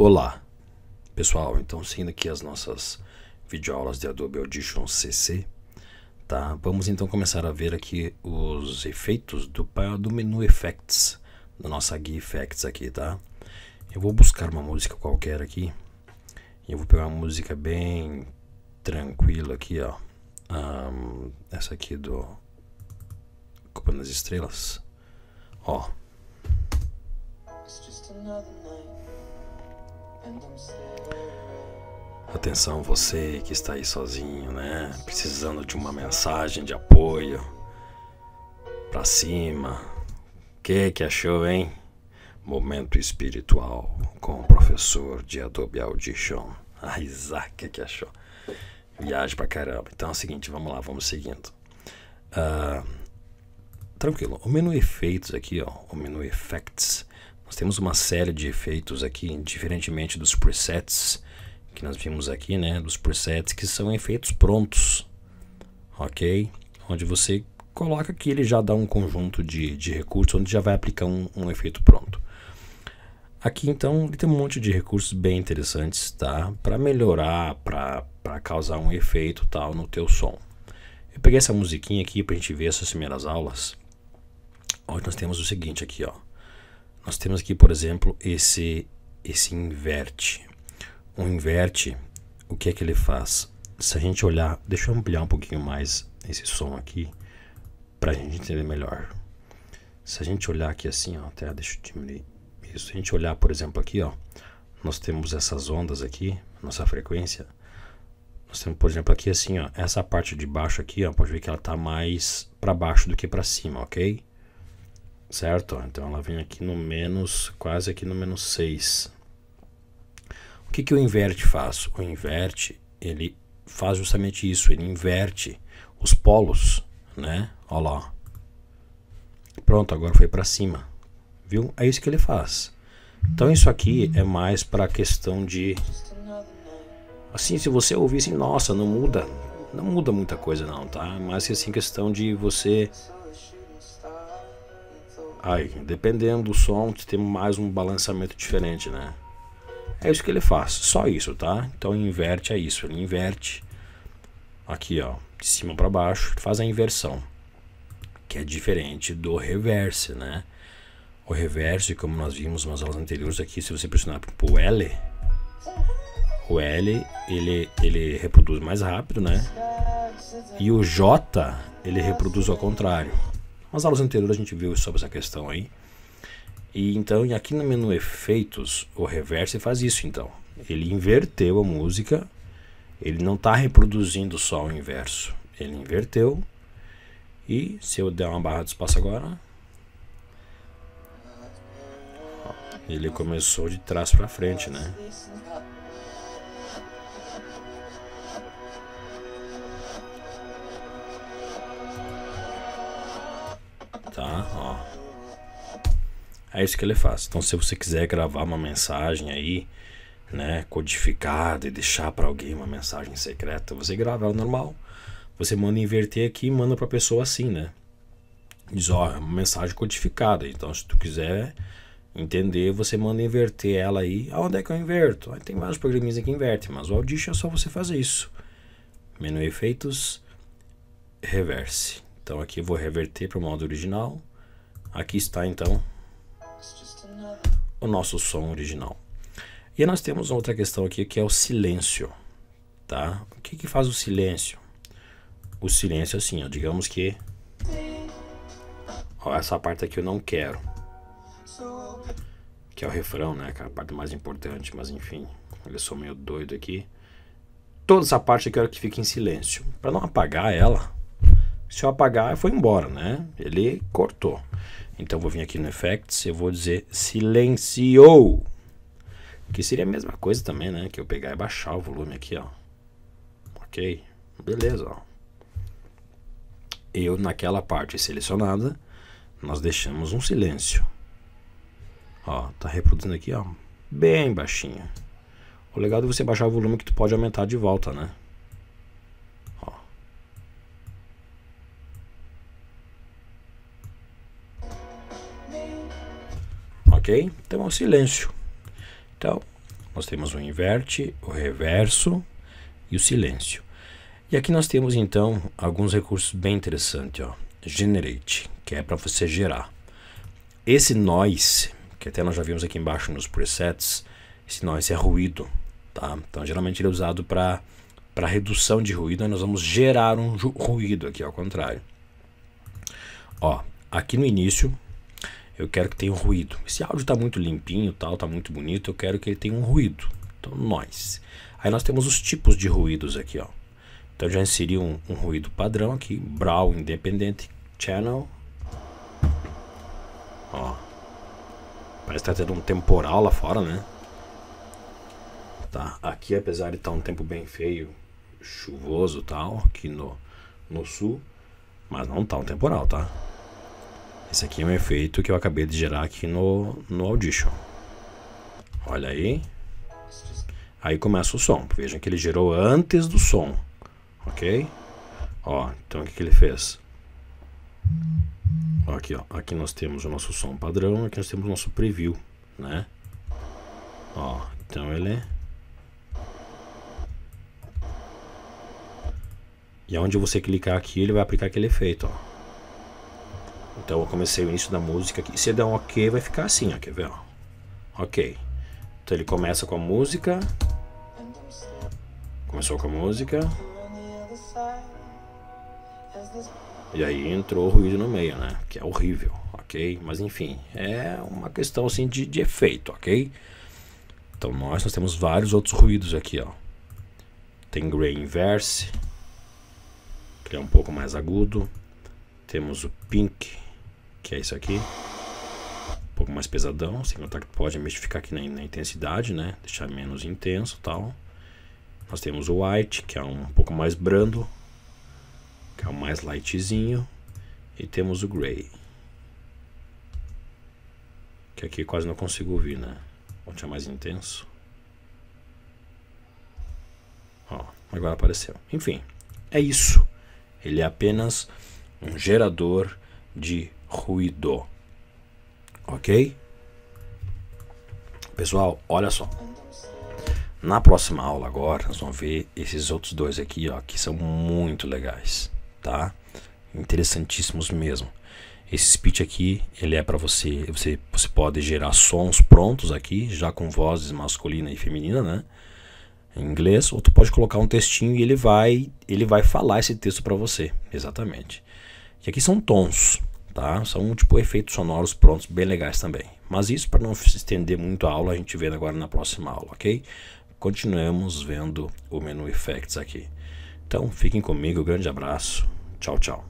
Olá, pessoal. Então, seguindo aqui as nossas videoaulas de Adobe Audition CC, tá? Vamos então começar a ver aqui os efeitos do do menu Effects da nossa guia Effects aqui, tá? Eu vou buscar uma música qualquer aqui. Eu vou pegar uma música bem tranquila aqui, ó. Um, essa aqui do Copa das Estrelas. Ó. It's just Atenção, você que está aí sozinho, né? Precisando de uma mensagem de apoio. Pra cima. O que, que achou, hein? Momento espiritual com o professor de Adobe Audition. Ah, Isaac que achou. Viagem pra caramba. Então é o seguinte, vamos lá, vamos seguindo. Uh, tranquilo, o menu efeitos aqui, ó, o menu effects, nós temos uma série de efeitos aqui, diferentemente dos presets que nós vimos aqui, né? Dos presets que são efeitos prontos, ok? Onde você coloca que ele já dá um conjunto de, de recursos, onde já vai aplicar um, um efeito pronto. Aqui então ele tem um monte de recursos bem interessantes, tá? Para melhorar, para causar um efeito tal no teu som. Eu peguei essa musiquinha aqui para a gente ver essas primeiras aulas. Onde nós temos o seguinte aqui, ó. Nós temos aqui, por exemplo, esse, esse inverte. O inverte, o que é que ele faz? Se a gente olhar, deixa eu ampliar um pouquinho mais esse som aqui para a gente entender melhor. Se a gente olhar aqui assim, ó, até deixa eu diminuir isso. Se a gente olhar, por exemplo, aqui, ó, nós temos essas ondas aqui, nossa frequência. Nós temos, por exemplo, aqui assim, ó, essa parte de baixo aqui, ó, pode ver que ela está mais para baixo do que para cima, ok? certo? Então ela vem aqui no menos, quase aqui no menos 6. O que, que o inverte faz? O inverte, ele faz justamente isso, ele inverte os polos, né? Olha lá. Pronto, agora foi para cima. Viu? É isso que ele faz. Então isso aqui é mais para a questão de assim, se você ouvir assim, nossa, não muda, não muda muita coisa não, tá? É Mas assim questão de você Aí, dependendo do som, tem mais um balanceamento diferente, né? É isso que ele faz, só isso, tá? Então inverte é isso, ele inverte aqui, ó, de cima para baixo, faz a inversão, que é diferente do reverse, né? O reverse, como nós vimos nas aulas anteriores aqui, se você pressionar pro L, o L ele, ele reproduz mais rápido, né? E o J ele reproduz ao contrário. Nas aulas anteriores a gente viu sobre essa questão aí. E então, e aqui no menu efeitos, o reverse faz isso então. Ele inverteu a música, ele não está reproduzindo só o inverso. Ele inverteu. E se eu der uma barra de espaço agora, ele começou de trás para frente, né? É isso que ele faz. Então, se você quiser gravar uma mensagem aí, né, codificada e deixar para alguém uma mensagem secreta, você grava ela normal. Você manda inverter aqui e manda para pessoa assim, né? Diz, ó, é uma mensagem codificada. Então, se tu quiser entender, você manda inverter ela aí. Aonde é que eu inverto? Aí tem vários programinhas que invertem, mas o Audition é só você fazer isso. Menu Efeitos, Reverse. Então aqui eu vou reverter para o modo original. Aqui está então o nosso som original. E nós temos outra questão aqui que é o silêncio, tá? O que, que faz o silêncio? O silêncio assim, ó, digamos que ó, essa parte aqui eu não quero, que é o refrão, né? Que é a parte mais importante, mas enfim, eu sou meio doido aqui. Toda essa parte eu quero é que fique em silêncio, para não apagar ela. Se eu apagar, foi embora, né? Ele cortou. Então vou vir aqui no Effects, e vou dizer silenciou. Que seria a mesma coisa também, né? Que eu pegar e baixar o volume aqui, ó. Ok? Beleza, ó. Eu, naquela parte selecionada, nós deixamos um silêncio. Ó, tá reproduzindo aqui, ó. Bem baixinho. O legal é você baixar o volume que tu pode aumentar de volta, né? Então é o silêncio. Então, nós temos o inverte, o reverso e o silêncio. E aqui nós temos então alguns recursos bem interessantes, ó. Generate, que é para você gerar. Esse noise, que até nós já vimos aqui embaixo nos presets, esse noise é ruído, tá? Então geralmente ele é usado para para redução de ruído, nós vamos gerar um ruído aqui ao contrário. Ó, aqui no início eu quero que tenha um ruído. Esse áudio está muito limpinho, tal, tá muito bonito, eu quero que ele tenha um ruído. Então, nós. Aí nós temos os tipos de ruídos aqui, ó. Então, já inseri um, um ruído padrão aqui, Brawl Independente Channel. Ó. Parece que tá tendo um temporal lá fora, né? Tá, aqui apesar de estar tá um tempo bem feio, chuvoso tal, aqui no, no sul, mas não tá um temporal, tá? Esse aqui é um efeito que eu acabei de gerar aqui no, no Audition. Olha aí. Aí começa o som. Vejam que ele gerou antes do som. Ok? Ó, então o que, que ele fez? Ó, aqui, ó. Aqui nós temos o nosso som padrão, aqui nós temos o nosso preview, né? Ó, então ele... E onde você clicar aqui, ele vai aplicar aquele efeito, ó. Então eu comecei o início da música aqui. Se der um ok, vai ficar assim, ó, quer ver? Ó. Ok. Então ele começa com a música. Começou com a música. E aí entrou o ruído no meio, né? Que é horrível, ok? Mas enfim, é uma questão assim de, de efeito, ok? Então nós, nós temos vários outros ruídos aqui, ó. Tem gray inverse, que é um pouco mais agudo. Temos o pink, que é isso aqui. Um pouco mais pesadão, sem contar que pode mistificar aqui na, na, intensidade, né? Deixar menos intenso tal. Nós temos o white, que é um, um pouco mais brando, que é o mais lightzinho. E temos o gray. Que aqui quase não consigo ouvir, né? Vou deixar mais intenso. Ó, agora apareceu. Enfim, é isso. Ele é apenas um gerador de ruído. Ok? Pessoal, olha só. Na próxima aula agora, nós vamos ver esses outros dois aqui, ó, que são muito legais, tá? Interessantíssimos mesmo. Esse speech aqui, ele é para você, você, você pode gerar sons prontos aqui, já com vozes masculina e feminina, né? Em inglês, ou tu pode colocar um textinho e ele vai, ele vai falar esse texto para você, exatamente. E aqui são tons, tá? São tipo efeitos sonoros prontos bem legais também. Mas isso para não se estender muito a aula, a gente vê agora na próxima aula, ok? Continuamos vendo o menu effects aqui. Então, fiquem comigo, grande abraço. Tchau, tchau.